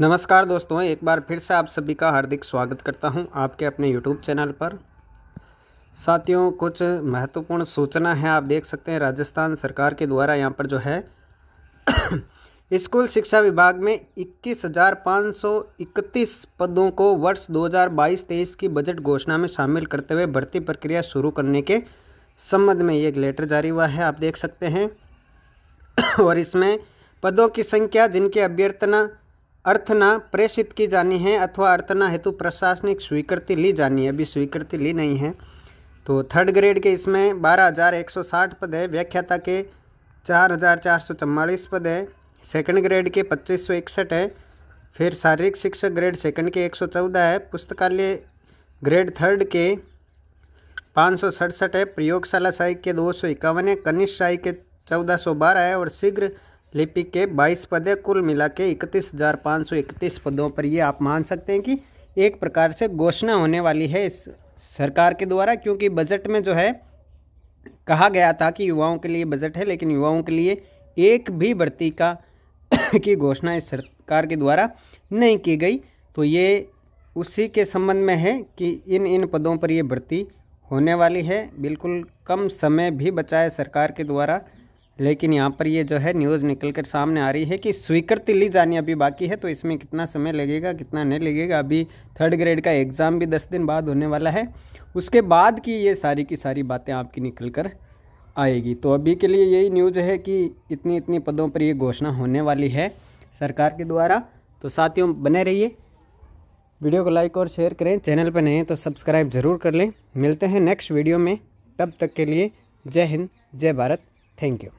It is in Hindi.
नमस्कार दोस्तों एक बार फिर से आप सभी का हार्दिक स्वागत करता हूं आपके अपने यूट्यूब चैनल पर साथियों कुछ महत्वपूर्ण सूचना है आप देख सकते हैं राजस्थान सरकार के द्वारा यहां पर जो है स्कूल शिक्षा विभाग में इक्कीस हज़ार पाँच सौ इकतीस पदों को वर्ष 2022-23 की बजट घोषणा में शामिल करते हुए भर्ती प्रक्रिया शुरू करने के संबंध में ये एक लेटर जारी हुआ है आप देख सकते हैं और इसमें पदों की संख्या जिनकी अभ्यर्थना अर्थना प्रेषित की जानी है अथवा अर्थना हेतु प्रशासनिक स्वीकृति ली जानी है अभी स्वीकृति ली नहीं है तो थर्ड ग्रेड के इसमें बारह हज़ार एक सौ साठ पद है व्याख्याता के चार हज़ार चार सौ पद है सेकंड ग्रेड के पच्चीस सौ इकसठ है फिर शारीरिक शिक्षक ग्रेड सेकंड के एक सौ चौदह है पुस्तकालय ग्रेड थर्ड के पाँच सौ सड़सठ है प्रयोगशाला साहित्य के दो सौ इक्यावन है कनिष्ठ साहित्य के चौदह सौ बारह है और शीघ्र लिपि के 22 पदे कुल मिला के इकतीस हज़ार पाँच सौ इकतीस पदों पर ये आप मान सकते हैं कि एक प्रकार से घोषणा होने वाली है इस सरकार के द्वारा क्योंकि बजट में जो है कहा गया था कि युवाओं के लिए बजट है लेकिन युवाओं के लिए एक भी भर्ती का की घोषणा इस सरकार के द्वारा नहीं की गई तो ये उसी के संबंध में है कि इन इन पदों पर ये भर्ती होने वाली है बिल्कुल कम समय भी बचा है सरकार के द्वारा लेकिन यहाँ पर ये जो है न्यूज़ निकल कर सामने आ रही है कि स्वीकृति ली जानी अभी बाकी है तो इसमें कितना समय लगेगा कितना नहीं लगेगा अभी थर्ड ग्रेड का एग्ज़ाम भी दस दिन बाद होने वाला है उसके बाद की ये सारी की सारी बातें आपकी निकल कर आएगी तो अभी के लिए यही न्यूज़ है कि इतनी इतनी पदों पर ये घोषणा होने वाली है सरकार के द्वारा तो साथियों बने रहिए वीडियो को लाइक और शेयर करें चैनल पर नए हैं तो सब्सक्राइब ज़रूर कर लें मिलते हैं नेक्स्ट वीडियो में तब तक के लिए जय हिंद जय भारत थैंक यू